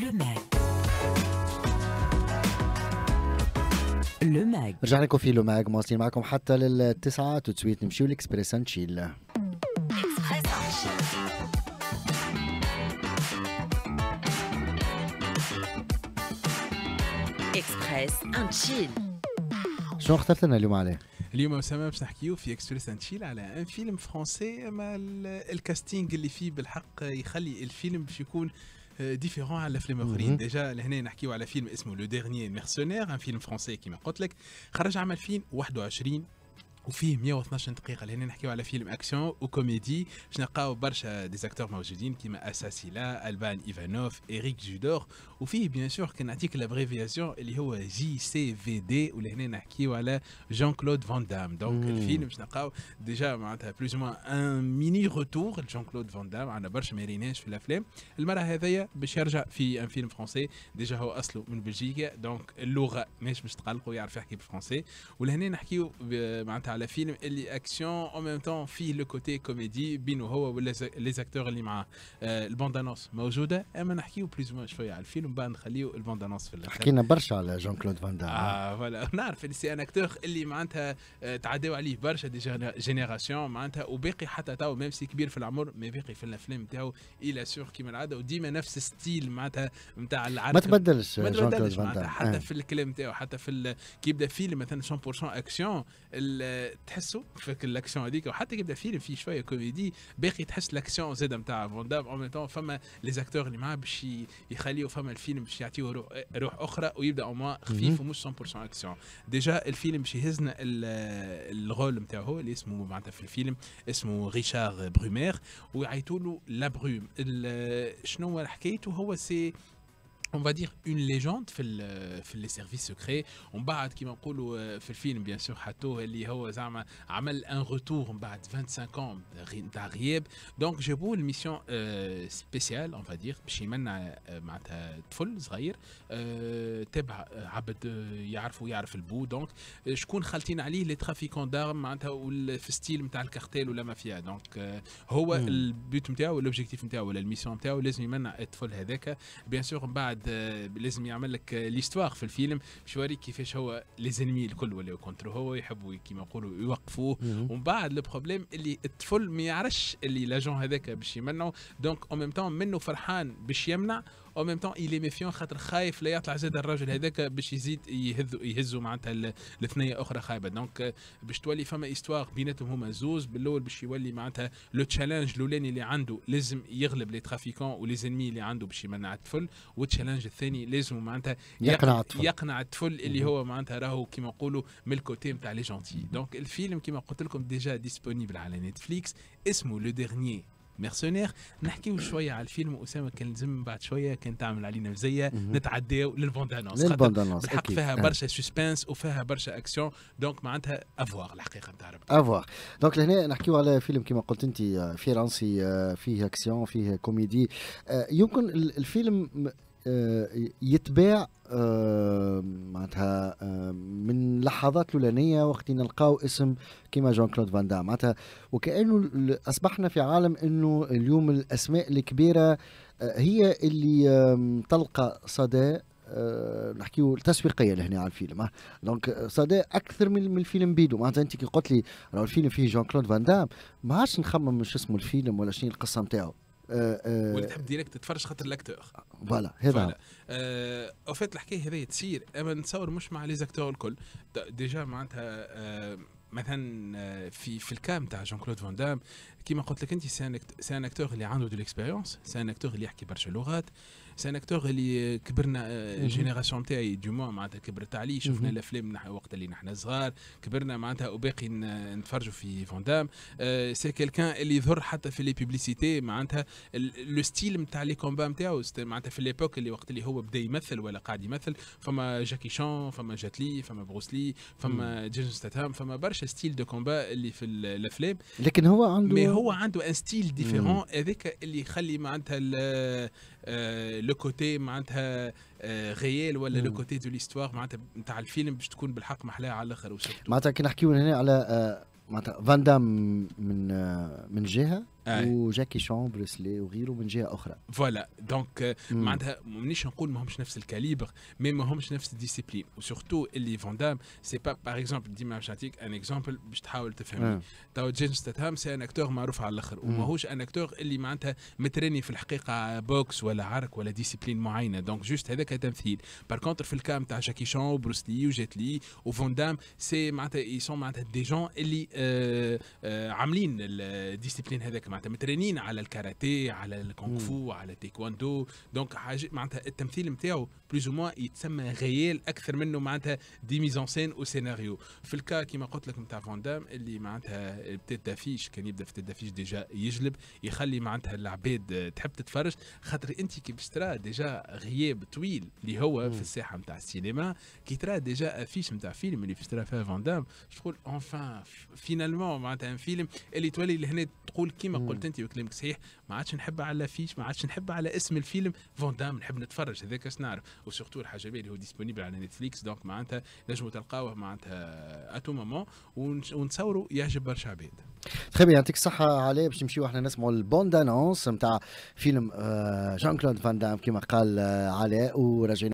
لو ماك لو ماك رجعنا لكم في لو ماغ مواصلين معكم حتى للتسعة تو تسويت نمشيو لإكسبريس نشيل اكسبريس انتشيل شنو اخترت لنا اليوم عليه؟ اليوم اسامه باش نحكيو في اكسبريس انتشيل على ان فيلم فرونسي اما الكاستينغ اللي فيه بالحق يخلي الفيلم باش يكون ديفيرون على الافلام الاخرين ديجا لهنا نحكيو على فيلم اسمه لو ديرنيي ميرسونير ان فيلم فرونسي كيما قلت لك خرج عام 2021 وفيه 112 دقيقه لان نحكيو على فيلم اكشن وكوميدي باش نلقاو برشا ديزاكتور موجودين كيما اساسيلا البان ايفانوف اريك جودور وفيه بيان سور كنعطيك لابريفياسيون اللي هو جي سي في دي ولهنا نحكيو على جون كلود فان دام دونك الفيلم باش نلقاو ديجا معناتها بلوز موان ان ميني روتور لجون كلود فان دام عندنا برشا ما يريناش في الافلام المره هذايا باش يرجع في ان فيلم فرونسي ديجا هو اصله من بلجيكا دونك اللغه ماهيش باش تقلقوا يعرف يحكي بالفرونسي ولهنا نحكيو معناتها على فيلم اللي اكشن او ميم تون فيه لو كوتي كوميدي بينه هو ولي زاكتور اللي معاه آه البوند انونس موجوده اما نحكيو بليز مون شويه على الفيلم بعد نخليو البوند انونس في الاخر حكينا برشا على جون كلود فان دام اه فوالا نعرف اللي سي ان اكتور اللي معناتها آه، تعداو عليه برشا دي جينيراسيون معناتها وباقي حتى تو ميم سي كبير في العمر ما باقي في الافلام تاعو الى سور كيما العاده وديما نفس ستيل معناتها نتاع العرض ما تبدلش ما تبدلش معناتها إيه. حتى في الكلام تاعو حتى في كي يبدا فيلم مثلا 100% اكشن تحسوا فيك الاكشن هذيك وحتى يبدا فيلم فيه شويه كوميدي باقي تحس الاكشن زاد نتاع فان دام اون ميم فما لي زاكتور اللي معاه باش يخليوا فما الفيلم باش يعطيه روح, روح اخرى ويبدا موان خفيف ومش 100% اكشن ديجا الفيلم باش يهزنا الغول نتاعو اللي اسمه معناتها في الفيلم اسمه ريشار برومير ويعيطوا له لا بروم شنو حكايته هو سي on va dire une légende fait les services secrets on bat qui m'a euh, fait le film bien sûr Hato elle a un retour on bat 25 ans d'arrière donc j'ai pour une mission euh, spéciale on va dire chez euh, Mena Mata Tful Zahir Teba Abed Yarf ou Yarf le bout donc je connais Khaltin Ali les trafiquants d'armes ou le style Mta le cartel ou la mafia donc hmm. le but Mta ou l'objectif Mta ou la mission Mta ou les Mena Tful Hedeka bien sûr on bat بعد لازم يعمل لك ليستواغ في الفيلم باش يوريك كيفاش هو زينمي الكل ولاو كونتر هو يحبوا كيما يقولوا يوقفوه ومن بعد لو بروبليم اللي الطفل ما يعرفش اللي لاجون هذاك باش يمنعه دونك اون ميم تون منه فرحان باش يمنع او ميم تون الي ميفيون خاطر خايف لا يطلع زاد الراجل هذاك باش يزيد يهزوا يهزوا معناتها الثنيه اخرى خايبه دونك euh, باش تولي فما ايستواغ بيناتهم هما زوز بالاول باش يولي معناتها لو تشالنج الاولاني اللي عنده لازم يغلب لي ترافيكون وليزنمي اللي عنده باش يمنع الطفل والتشالنج الثاني لازم معناتها يقنع الطفل يقنع الطفل اللي هو معناتها راهو كيما نقولوا من الكوتي نتاع لي جونتي دونك الفيلم كيما قلت لكم ديجا ديسبونيبل على نتفليكس اسمه لو ديرنيي ميرسونير نحكيو شويه على الفيلم اسامه كان لازم بعد شويه كان تعمل علينا مزيه نتعداو للبوندانوس للبوندانوس بالحق فيها برشا سسبنس وفيها برشا اكسيون دونك معناتها افواغ الحقيقه نتاع افواغ دونك لهنا نحكيو على فيلم كما قلت انت آه، فرنسي آه، فيه اكسيون فيه كوميدي آه، يمكن الفيلم يتباع آه، معناتها آه، من لحظات لولانيه وقت نلقاو اسم كيما جون كلود فان دام معناتها وكانه اصبحنا في عالم انه اليوم الاسماء الكبيره آه، هي اللي تلقى صدى نحكيو تسويقيا لهنا على الفيلم دونك صدى اكثر من الفيلم بيدو معناتها انت كي قلت لي راه الفيلم فيه جون كلود فان دام ما عادش نخمم شو اسمه الفيلم ولا شنو القصه نتاعو ولا تحب ديريكت تتفرج خاطر الاكتور فوالا هذا آه وفات الحكايه هذه تصير اما نتصور مش مع لي زاكتور الكل ديجا معناتها آه مثلا آه، في في الكام تاع جون كلود فان دام كيما قلت لك انت سي ان اكتور اللي عنده دي ليكسبيريونس سي ان اكتور اللي يحكي برشا لغات سان اكتور اللي كبرنا الجينيراسيون euh, mhm. تاعي دي موان معناتها كبرت عليه شفنا الافلام mhm. وقت اللي نحن صغار كبرنا معناتها وباقي نتفرجوا في فوندام سي كيلكان اللي يظهر حتى في لي بيبليسيتي معناتها لو ستيل نتاع لي كومبا نتاعو معناتها في ليبوك اللي وقت اللي هو بدا يمثل ولا قاعد يمثل فما جاكي شون فما جاتلي فما بروسلي فما جيسون mhm. ستاتام فما برشا ستيل دو كومبا اللي في الافلام لكن هو عنده مي هو عنده ان ستيل ديفيرون هذاك اللي يخلي معناتها euh, لو كوتي معناتها غيال آه، ولا لو كوتي دو ليستواغ معناتها نتاع الفيلم باش تكون بالحق محلاها على الاخر معناتها كي نحكيو هنا على آه، معناتها فان دام من آه، من جهه وجاكي شون بروسلي وغيره من جهه اخرى فوالا دونك آه، معناتها مانيش نقول ماهمش نفس الكاليبر مي ماهمش نفس الديسيبلين وسورتو اللي فوندام سي با باغ اكزومبل ديما باش نعطيك ان اكزومبل باش تحاول تفهمني آه. تو جيمس ستاتهام سي ان اكتور معروف على الاخر وماهوش ان اكتور اللي معناتها مترني في الحقيقه بوكس ولا عرك ولا ديسيبلين معينه دونك جوست هذاك تمثيل بار كونتر في الكام تاع جاكي شون وبروسلي لي وفوندام سي معناتها اي سون معناتها دي جون اللي آه آه عاملين الديسيبلين هذاك معناتها معناتها مترينين على الكاراتيه على الكونغ فو على التايكوندو دونك حاجه معناتها التمثيل نتاعو بلوز او يتسمى غيال اكثر منه معناتها دي ميزون سين وسيناريو في الكا كيما قلت لك نتاع فاندام اللي معناتها بتيت دافيش كان يبدا في دافيش ديجا يجلب يخلي معناتها العباد تحب تتفرج خاطر انت كي باش ترى ديجا غياب طويل اللي هو مم. في الساحه نتاع السينما كي ترى ديجا افيش نتاع فيلم اللي في ترى فيها فاندام تقول اونفان فينالمون معناتها ان فيلم اللي تولي لهنا نقول كما قلت انت وكلامك صحيح ما عادش نحب على فيش ما عادش نحب على اسم الفيلم فوندام دام نحب نتفرج هذاك اش نعرف وسورتو الحاجه اللي هو ديسبونيبل على نتفليكس دونك معناتها نجموا تلقاوه معناتها اتو مومون ونتصوروا يعجب برشا عباد تخي بيان يعطيك الصحة علي باش نمشيو احنا نسمعوا البوند انونس نتاع فيلم جان كلود فان دام كما قال آه، علاء ورجعنا